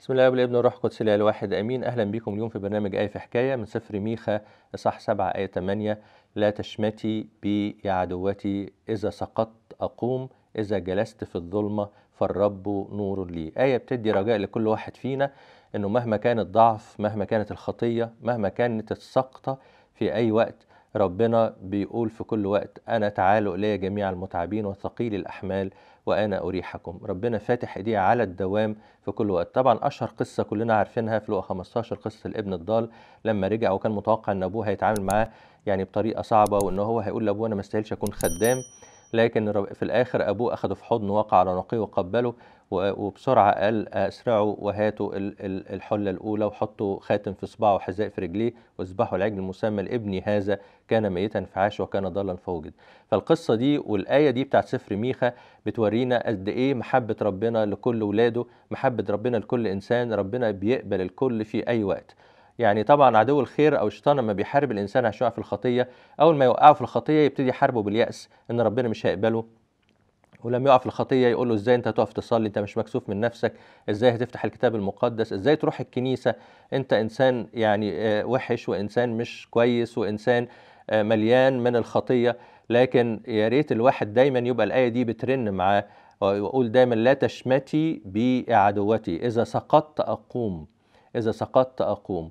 بسم الله والابن والروح القدس الاله الواحد امين اهلا بكم اليوم في برنامج ايه في حكايه من سفر ميخا اصح 7 ايه 8 لا تشمتي بي يا عدوتي اذا سقطت اقوم اذا جلست في الظلمه فالرب نور لي ايه بتدي رجاء لكل واحد فينا انه مهما كان الضعف مهما كانت الخطيه مهما كانت السقطه في اي وقت ربنا بيقول في كل وقت أنا تعالوا إلي جميع المتعبين وثقيل الأحمال وأنا أريحكم ربنا فاتح إيديه على الدوام في كل وقت طبعا أشهر قصة كلنا عارفينها في لقاء 15 قصة الابن الضال لما رجع وكان متوقع أن أبوه هيتعامل معاه يعني بطريقة صعبة وأنه هو هيقول لأبوه أنا ما أكون خدام لكن في الآخر أبوه أخده في حضنه وقع على نقيه وقبله وبسرعة قال أسرعوا وهاتوا الحلة الأولى وحطوا خاتم في صباعه وحذاء في رجليه واذبحوا العجل المسمى لابني هذا كان ميتا فعاش وكان ضالا فوجد فالقصة دي والآية دي بتاعت سفر ميخا بتورينا قد إيه محبة ربنا لكل ولاده محبة ربنا لكل إنسان ربنا بيقبل الكل في أي وقت يعني طبعا عدو الخير او الشيطان لما بيحارب الانسان عشان يقع في الخطيه اول ما يوقعه في الخطيه يبتدي يحاربه بالياس ان ربنا مش هيقبله ولما يقع في الخطيه يقول له ازاي انت هتقف تصلي انت مش مكسوف من نفسك ازاي هتفتح الكتاب المقدس ازاي تروح الكنيسه انت انسان يعني آه، وحش وانسان مش كويس وانسان آه، مليان من الخطيه لكن يا ريت الواحد دايما يبقى الايه دي بترن معاه ويقول دايما لا تشمتي بعدوتي اذا سقطت اقوم اذا سقطت اقوم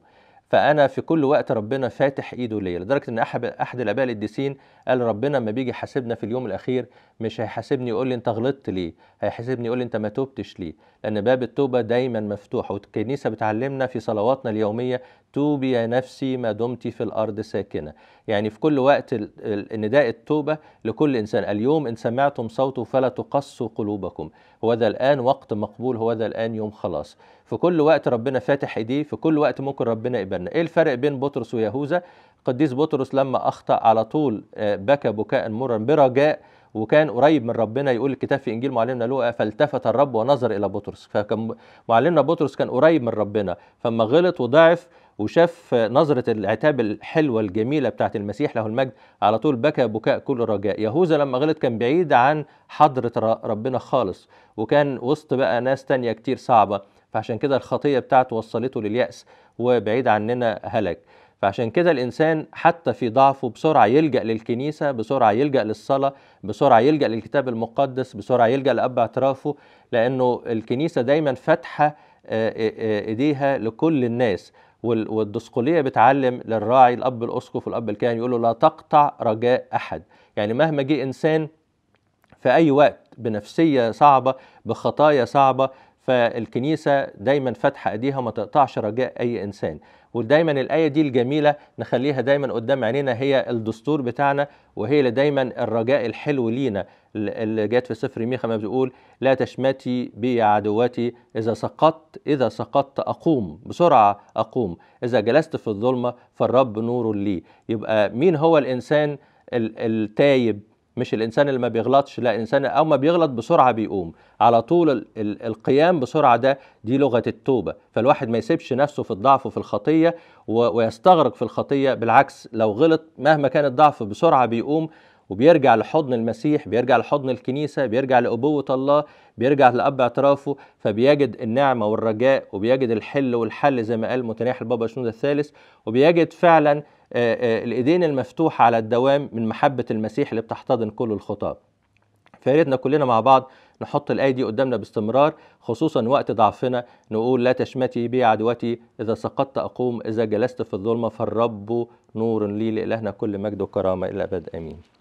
فانا في كل وقت ربنا فاتح ايده ليا لدرجه ان احد احد الاباء القديسين قال ربنا لما بيجي يحاسبنا في اليوم الاخير مش هيحاسبني يقول لي انت غلطت ليه هيحاسبني يقول لي انت ما تبتش ليه لان باب التوبه دايما مفتوح والكنيسه بتعلمنا في صلواتنا اليوميه توبي يا نفسي ما دمت في الارض ساكنه يعني في كل وقت نداء التوبه لكل انسان اليوم ان سمعتم صوته فلا تقصوا قلوبكم هو ذا الان وقت مقبول هو ذا الان يوم خلاص في كل وقت ربنا فاتح ايديه في كل وقت ممكن ربنا يبارك الجنة إيه الفرق بين بطرس ويهوذا قديس بطرس لما أخطأ على طول آه، بكى بكاء مرا برجاء وكان قريب من ربنا يقول الكتاب في انجيل معلمنا لوقا فالتفت الرب ونظر الى بطرس فكان معلمنا بطرس كان قريب من ربنا فما غلط وضعف وشاف نظرة العتاب الحلوة الجميلة بتاعت المسيح له المجد على طول بكى بكاء كل رجاء يهوذا لما غلط كان بعيد عن حضرة ربنا خالص وكان وسط بقى ناس تانية كتير صعبة فعشان كده الخطية بتاعته وصلته لليأس وبعيد عننا هلك فعشان كده الإنسان حتى في ضعفه بسرعة يلجأ للكنيسة بسرعة يلجأ للصلاة بسرعة يلجأ للكتاب المقدس بسرعة يلجأ لأب اعترافه لأنه الكنيسة دايما فاتحة آه، آه، آه، إيديها لكل الناس والدسقلية بتعلم للراعي الأب الأسقف والأب الكاهن يقول له لا تقطع رجاء أحد يعني مهما جه إنسان في أي وقت بنفسية صعبة بخطايا صعبة فالكنيسة دايما فاتحة ايديها وما تقطعش رجاء أي إنسان ودايما الآية دي الجميلة نخليها دايما قدام عينينا هي الدستور بتاعنا وهي اللي دايما الرجاء الحلو لينا اللي جت في سفر ميخا ما بتقول لا تشمتي بي عدوتي إذا سقطت إذا سقطت أقوم بسرعة أقوم إذا جلست في الظلمة فالرب نور لي يبقى مين هو الإنسان التايب مش الانسان اللي ما بيغلطش لا انسان او ما بيغلط بسرعه بيقوم على طول القيام بسرعه ده دي لغه التوبه فالواحد ما يسيبش نفسه في الضعف وفي الخطيه ويستغرق في الخطيه بالعكس لو غلط مهما كان الضعف بسرعه بيقوم وبيرجع لحضن المسيح بيرجع لحضن الكنيسة بيرجع لأبوة الله بيرجع لأب اعترافه فبيجد النعمة والرجاء وبيجد الحل والحل زي ما قال متناح البابا شنود الثالث وبيجد فعلا الإيدين المفتوحة على الدوام من محبة المسيح اللي بتحتضن كل الخطاب فياريتنا كلنا مع بعض نحط الآية دي قدامنا باستمرار خصوصا وقت ضعفنا نقول لا تشمتي بي عدوتي إذا سقطت أقوم إذا جلست في الظلمة فالرب نور لي لإلهنا كل مجد وكرامة إلى أبد آمين